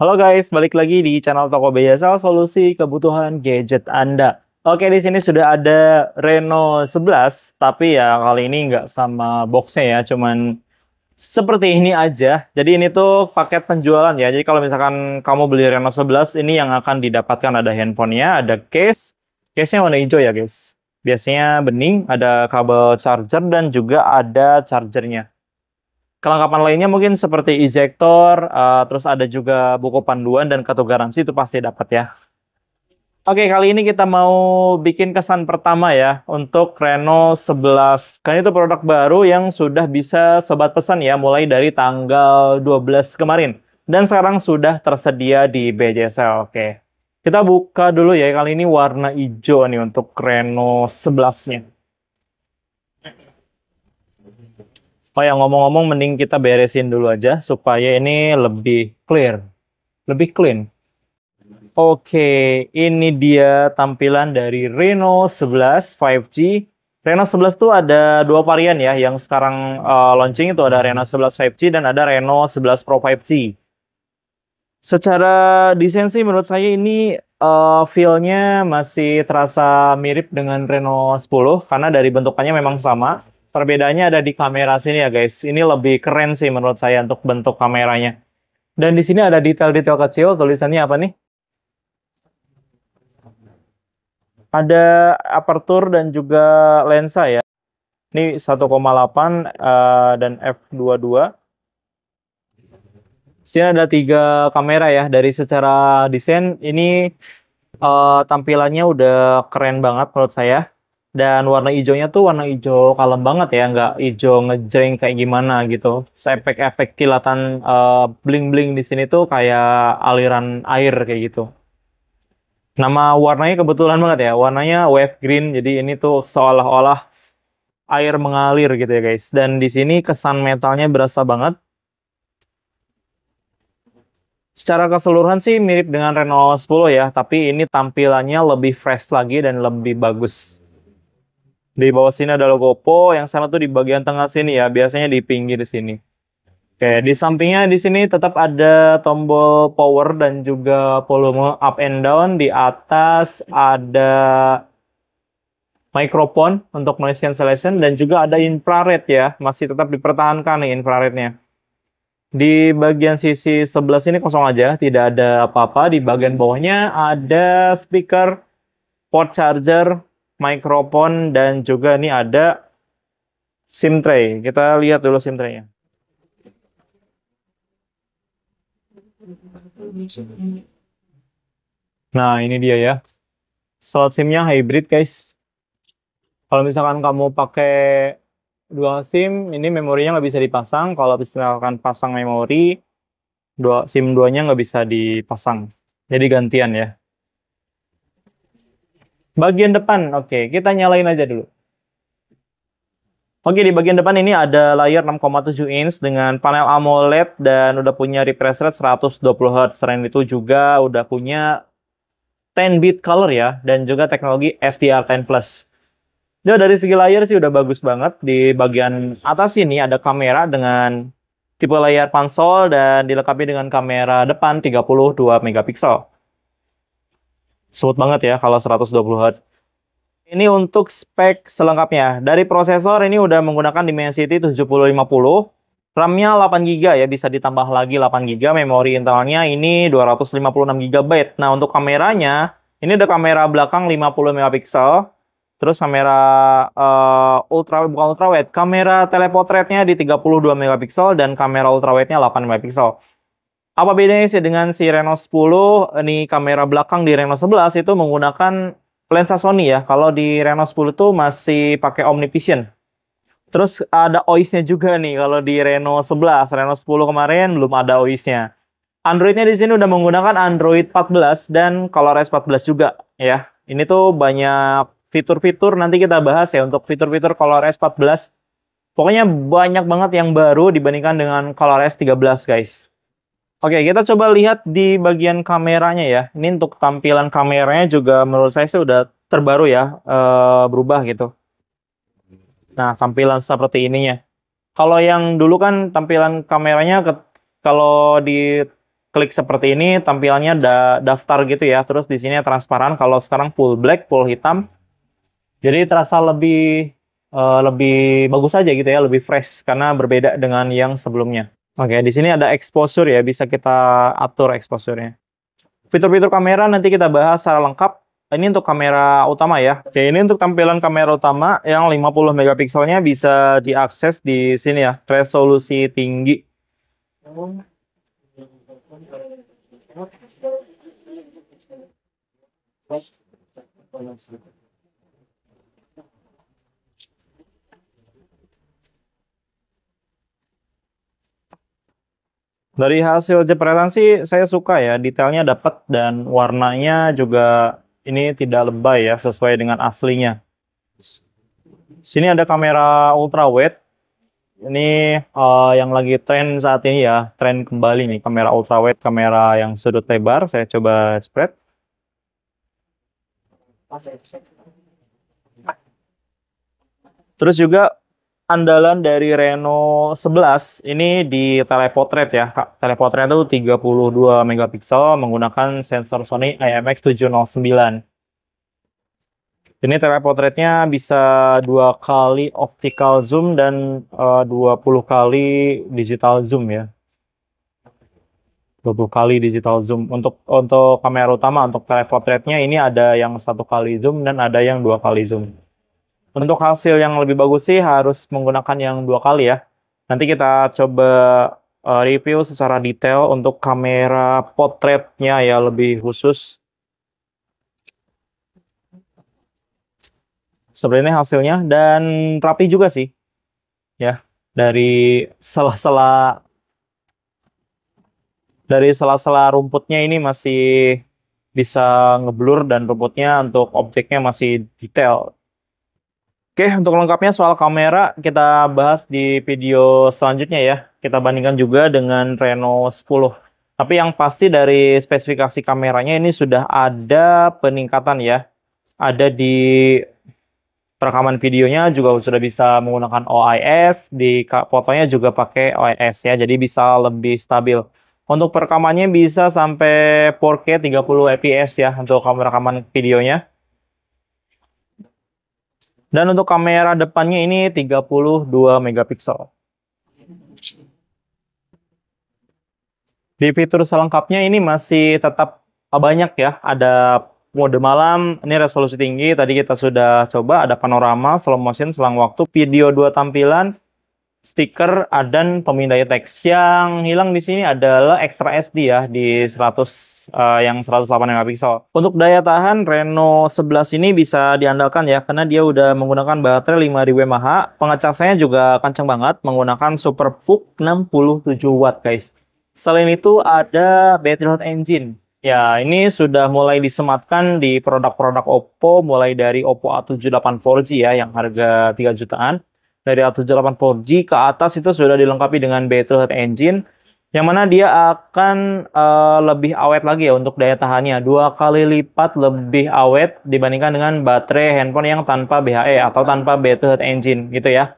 Halo guys, balik lagi di channel Toko Jasa Solusi Kebutuhan Gadget Anda. Oke, di sini sudah ada Reno 11, tapi ya kali ini nggak sama boxnya ya, cuman seperti ini aja. Jadi ini tuh paket penjualan ya. Jadi kalau misalkan kamu beli Reno 11, ini yang akan didapatkan ada handphonenya, ada case. Case-nya warna hijau ya guys. Biasanya bening, ada kabel charger dan juga ada chargernya. Kelengkapan lainnya mungkin seperti ejector, uh, eh, terus ada juga buku panduan dan kartu garansi itu pasti dapat ya. Oke, kali ini kita mau bikin kesan pertama ya untuk Renault 11. Karena itu produk baru yang sudah bisa sobat pesan ya mulai dari tanggal 12 kemarin. Dan sekarang sudah tersedia di BJSL. Oke, kita buka dulu ya kali ini warna hijau nih untuk Renault 11-nya. Oh ya ngomong-ngomong mending kita beresin dulu aja supaya ini lebih clear, lebih clean. Oke, ini dia tampilan dari Reno 11 5G. Reno 11 tuh ada dua varian ya, yang sekarang uh, launching itu ada Reno 11 5G dan ada Reno 11 Pro 5G. Secara desain sih menurut saya ini uh, feel-nya masih terasa mirip dengan Reno 10 karena dari bentukannya memang sama Perbedaannya ada di kamera sini ya guys. Ini lebih keren sih menurut saya untuk bentuk kameranya. Dan di sini ada detail-detail kecil, tulisannya apa nih? Ada aperture dan juga lensa ya. Ini 1,8 uh, eh, dan f22. Sini ada tiga kamera ya. Dari secara desain ini uh, tampilannya udah keren banget menurut saya dan warna hijaunya tuh warna hijau kalem banget ya nggak hijau ngejreng kayak gimana gitu efek-efek kilatan bling eh, bling-bling di sini tuh kayak aliran air kayak gitu nama warnanya kebetulan banget ya warnanya wave green jadi ini tuh seolah-olah air mengalir gitu ya guys dan di sini kesan metalnya berasa banget Secara keseluruhan sih mirip dengan Renault 10 ya, tapi ini tampilannya lebih fresh lagi dan lebih bagus. Di bawah sini ada logo Oppo, yang sana tuh di bagian tengah sini ya, biasanya di pinggir sini. Oke, di sampingnya di sini tetap ada tombol power dan juga volume up and down. Di atas ada microphone untuk noise cancellation dan juga ada infrared ya, masih tetap dipertahankan nih infrarednya. Di bagian sisi sebelah sini kosong aja, tidak ada apa-apa. Di bagian bawahnya ada speaker, port charger, mikrofon dan juga ini ada SIM tray. Kita lihat dulu SIM tray-nya. Nah, ini dia ya. Slot SIM-nya hybrid, guys. Kalau misalkan kamu pakai dual SIM, ini memorinya nggak bisa dipasang. Kalau misalkan pasang memori, dua SIM duanya nggak bisa dipasang. Jadi gantian ya. Bagian depan, oke. Okay. Kita nyalain aja dulu. Oke, di bagian depan ini ada layar 6,7 inch dengan panel AMOLED dan udah punya refresh rate 120Hz. Selain itu juga udah punya 10-bit color ya, dan juga teknologi SDR10+. Jadi dari segi layar sih udah bagus banget. Di bagian atas ini ada kamera dengan tipe layar pansol dan dilengkapi dengan kamera depan 32 megapiksel smooth banget ya kalau 120 Hz. Ini untuk spek selengkapnya. Dari prosesor ini udah menggunakan Dimensity 7050. RAM-nya 8GB ya, bisa ditambah lagi 8GB. Memori internalnya ini 256GB. Nah, untuk kameranya, ini ada kamera belakang 50 megapiksel. Terus kamera uh, ultra bukan ultrawide, kamera telepotretnya di 32 megapiksel dan kamera ultrawide-nya 8 megapiksel. Apa bedanya sih dengan si Reno 10? Ini kamera belakang di Reno 11 itu menggunakan lensa Sony ya. Kalau di Reno 10 itu masih pakai OmniVision. Terus ada OIS-nya juga nih kalau di Reno 11. Reno 10 kemarin belum ada OIS-nya. Android-nya di sini udah menggunakan Android 14 dan ColorOS 14 juga ya. Ini tuh banyak fitur-fitur nanti kita bahas ya untuk fitur-fitur ColorOS 14. Pokoknya banyak banget yang baru dibandingkan dengan ColorOS 13 guys. Oke, kita coba lihat di bagian kameranya ya. Ini untuk tampilan kameranya juga menurut saya sih udah terbaru ya, e, berubah gitu. Nah, tampilan seperti ininya. Kalau yang dulu kan tampilan kameranya ke, kalau di klik seperti ini tampilannya da, daftar gitu ya. Terus di sini transparan. Kalau sekarang full black, full hitam. Jadi terasa lebih e, lebih bagus aja gitu ya, lebih fresh karena berbeda dengan yang sebelumnya. Oke, di sini ada exposure ya, bisa kita atur exposure-nya. Fitur-fitur kamera nanti kita bahas secara lengkap. Ini untuk kamera utama ya. Oke, ini untuk tampilan kamera utama yang 50 megapikselnya bisa diakses di sini ya, resolusi tinggi. Oh. Dari hasil jepretan sih saya suka ya, detailnya dapat dan warnanya juga ini tidak lebay ya, sesuai dengan aslinya. Sini ada kamera ultra wide. Ini uh, yang lagi tren saat ini ya, tren kembali nih kamera ultra wide, kamera yang sudut lebar. Saya coba spread. Terus juga andalan dari Reno 11 ini di telepotret ya. Telepotret itu 32 megapiksel menggunakan sensor Sony IMX709. Ini telepotretnya bisa dua kali optical zoom dan eh, uh, 20 kali digital zoom ya. 20 kali digital zoom. Untuk untuk kamera utama untuk telepotretnya ini ada yang satu kali zoom dan ada yang dua kali zoom. Untuk hasil yang lebih bagus sih harus menggunakan yang dua kali ya. Nanti kita coba uh, review secara detail untuk kamera potretnya ya lebih khusus. Sebenarnya hasilnya dan rapi juga sih. Ya, dari sela-sela dari sela-sela rumputnya ini masih bisa ngeblur dan rumputnya untuk objeknya masih detail Oke, untuk lengkapnya soal kamera kita bahas di video selanjutnya ya. Kita bandingkan juga dengan Reno 10. Tapi yang pasti dari spesifikasi kameranya ini sudah ada peningkatan ya. Ada di perekaman videonya juga sudah bisa menggunakan OIS, di fotonya juga pakai OIS ya, jadi bisa lebih stabil. Untuk perekamannya bisa sampai 4K 30 fps ya untuk kamera rekaman videonya. Dan untuk kamera depannya ini 32 megapiksel. Di fitur selengkapnya ini masih tetap banyak ya, ada mode malam, ini resolusi tinggi, tadi kita sudah coba, ada panorama, slow motion, selang waktu, video dua tampilan, stiker adan pemindai teks yang hilang di sini adalah extra SD ya di 100 uh, eh, yang 108 megapiksel. Untuk daya tahan Reno 11 ini bisa diandalkan ya karena dia udah menggunakan baterai 5000 mAh, Pengecasannya juga kencang banget menggunakan super SuperPUC 67 watt guys. Selain itu ada battery hot engine. Ya, ini sudah mulai disematkan di produk-produk Oppo mulai dari Oppo a 78 4G ya yang harga 3 jutaan dari 184G ke atas itu sudah dilengkapi dengan battery engine yang mana dia akan uh, lebih awet lagi ya untuk daya tahannya dua kali lipat lebih awet dibandingkan dengan baterai handphone yang tanpa BHE atau tanpa battery engine gitu ya.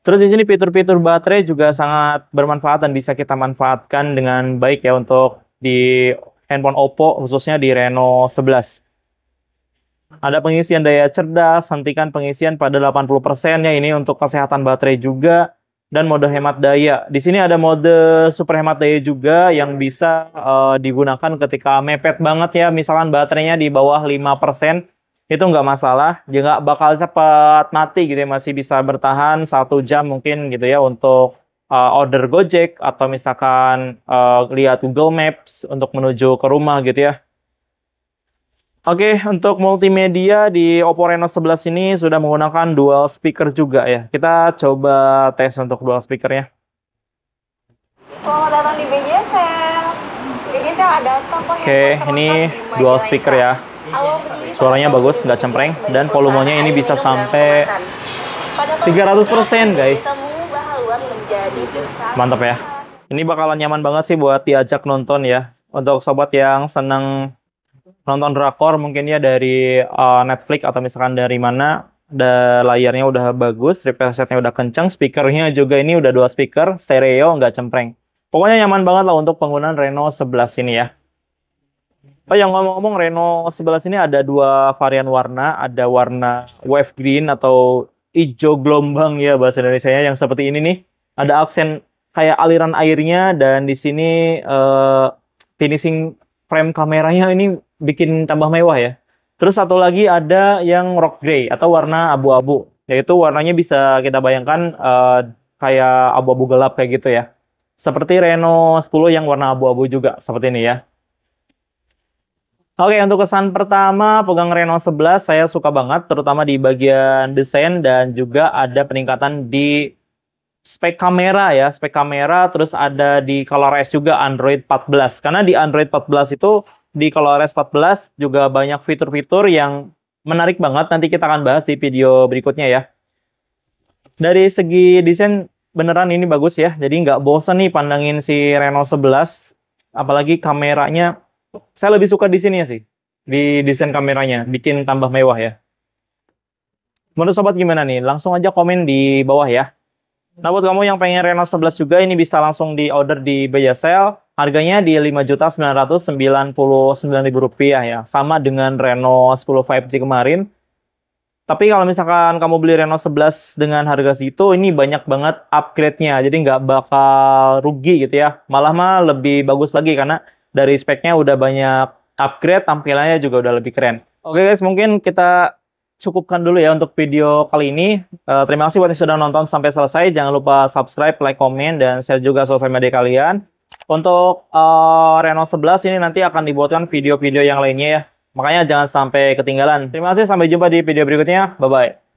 Terus di sini fitur-fitur baterai juga sangat bermanfaat dan bisa kita manfaatkan dengan baik ya untuk di handphone Oppo khususnya di Reno 11. Ada pengisian daya cerdas, hentikan pengisian pada 80% ya ini untuk kesehatan baterai juga dan mode hemat daya. Di sini ada mode super hemat daya juga yang bisa uh, digunakan ketika mepet banget ya, misalkan baterainya di bawah 5% itu nggak masalah, nggak bakal cepat mati gitu ya, masih bisa bertahan satu jam mungkin gitu ya untuk uh, order Gojek atau misalkan uh, lihat Google Maps untuk menuju ke rumah gitu ya. Oke, untuk multimedia di Oppo Reno 11 ini sudah menggunakan dual speaker juga ya. Kita coba tes untuk dual speakernya. Selamat datang di BJSL. BJSL ada toko Oke, okay, ini dual speaker ya. Suaranya bagus, nggak cempreng, dan volumenya ini bisa sampai 300% guys. Mantap ya. Ini bakalan nyaman banget sih buat diajak nonton ya. Untuk sobat yang senang nonton drakor mungkin ya dari uh, Netflix atau misalkan dari mana da layarnya udah bagus, repair setnya udah kenceng, speakernya juga ini udah dua speaker, stereo, nggak cempreng. Pokoknya nyaman banget lah untuk penggunaan Reno 11 ini ya. Oh yang ngomong-ngomong Reno 11 ini ada dua varian warna, ada warna wave green atau hijau gelombang ya bahasa Indonesia-nya yang seperti ini nih. Ada aksen kayak aliran airnya dan di sini uh, finishing frame kameranya ini bikin tambah mewah ya. Terus satu lagi ada yang rock grey atau warna abu-abu, yaitu warnanya bisa kita bayangkan uh, kayak abu-abu gelap kayak gitu ya. Seperti Reno 10 yang warna abu-abu juga seperti ini ya. Oke, untuk kesan pertama pegang Reno 11 saya suka banget terutama di bagian desain dan juga ada peningkatan di spek kamera ya, spek kamera terus ada di ColorOS juga Android 14. Karena di Android 14 itu di ColorOS 14 juga banyak fitur-fitur yang menarik banget nanti kita akan bahas di video berikutnya ya. Dari segi desain beneran ini bagus ya. Jadi nggak bosen nih pandangin si Reno 11 apalagi kameranya saya lebih suka di sini ya sih. Di desain kameranya bikin tambah mewah ya. Menurut sobat gimana nih? Langsung aja komen di bawah ya. Nah buat kamu yang pengen Renault 11 juga ini bisa langsung di order di Bayasel. Harganya di Rp5.999.000 ya. Sama dengan Renault 10 5G kemarin. Tapi kalau misalkan kamu beli Renault 11 dengan harga segitu, ini banyak banget upgrade-nya. Jadi nggak bakal rugi gitu ya. Malah mah lebih bagus lagi karena dari speknya udah banyak upgrade, tampilannya juga udah lebih keren. Oke guys, mungkin kita cukupkan dulu ya untuk video kali ini. Uh, terima kasih buat yang sudah nonton sampai selesai. Jangan lupa subscribe, like, komen, dan share juga sosial media kalian. Untuk uh, Reno 11 ini nanti akan dibuatkan video-video yang lainnya ya. Makanya jangan sampai ketinggalan. Terima kasih, sampai jumpa di video berikutnya. Bye-bye.